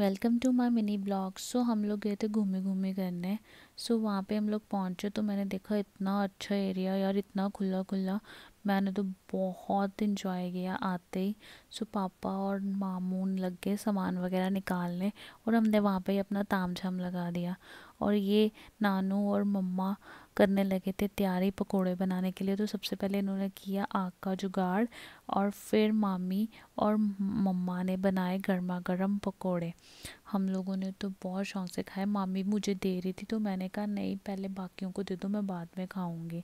welcome to my mini blog so हम लोग गए थे घूमे घूमे करने सो so, वहाँ पे हम लोग पहुँचे तो मैंने देखा इतना अच्छा एरिया यार इतना खुला खुला मैंने तो बहुत इन्जॉय किया आते ही सो so, पापा और मामून लग गए सामान वगैरह निकालने और हमने वहाँ पे ही अपना ताम झाम लगा दिया और ये नानू और मम्मा करने लगे थे तैयारी पकोड़े बनाने के लिए तो सबसे पहले इन्होंने किया आग का जुगाड़ और फिर मामी और मम्मा ने बनाए गर्मा गर्म पकोड़े हम लोगों ने तो बहुत शौक से खाए मामी मुझे दे रही थी तो मैंने कहा नहीं पहले बाकियों को दे दो मैं बाद में खाऊंगी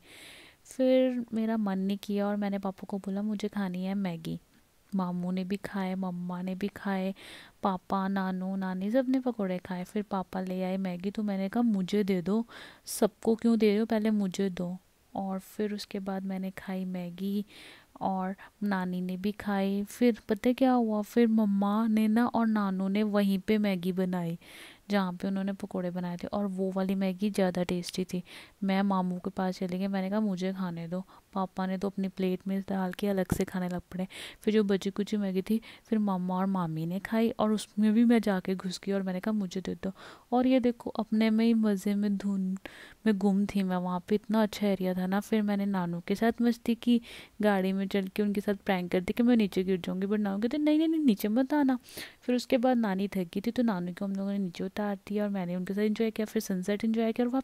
फिर मेरा मन नहीं किया और मैंने पापा को बोला मुझे खानी है मैगी मामू ने भी खाए मम्मा ने भी खाए पापा नानू नानी सब ने पकौड़े खाए फिर पापा ले आए मैगी तो मैंने कहा मुझे दे दो सबको क्यों दे रहे हो पहले मुझे दो और फिर उसके बाद मैंने खाई मैगी और नानी ने भी खाई फिर पता क्या हुआ फिर मम्मा ने ना और नानू ने वहीं पे मैगी बनाई जहाँ पे उन्होंने पकोड़े बनाए थे और वो वाली मैगी ज़्यादा टेस्टी थी मैं मामू के पास चली गई मैंने कहा मुझे खाने दो पापा ने तो अपनी प्लेट में डाल के अलग से खाने लग पड़े फिर जो बची कुची मैगी थी फिर मामा और मामी ने खाई और उसमें भी मैं जाके घुस गई और मैंने कहा मुझे दे दो और ये देखो अपने में ही मज़े में धुन में गुम थी मैं वहाँ पर इतना अच्छा एरिया था ना फिर मैंने नानू के साथ मस्ती की गाड़ी में चल के उनके साथ प्रैंक कर दी कि मैं नीचे गिर जाऊँगी बट नानू कहते नहीं नहीं नहीं नीचे मत आना फिर उसके बाद नानी थक गई थी तो नानू को हम लोगों ने नीचे कविता है और मैंने उनके साथ इन्जॉय किया फिर सनसेट इन्जॉय किया और वहाँ